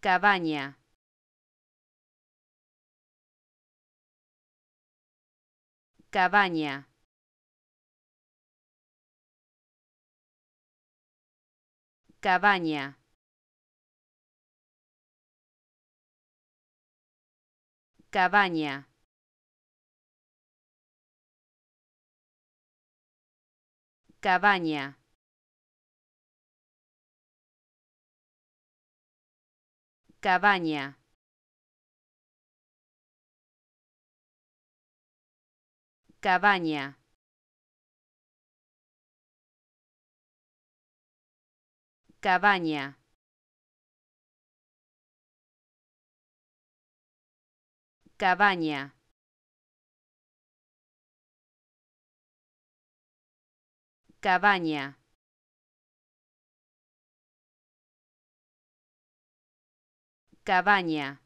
Cabaña cabaña cabaña cabaña cabaña Cabaña. Cabaña. Cabaña. Cabaña. Cabaña. Cabaña.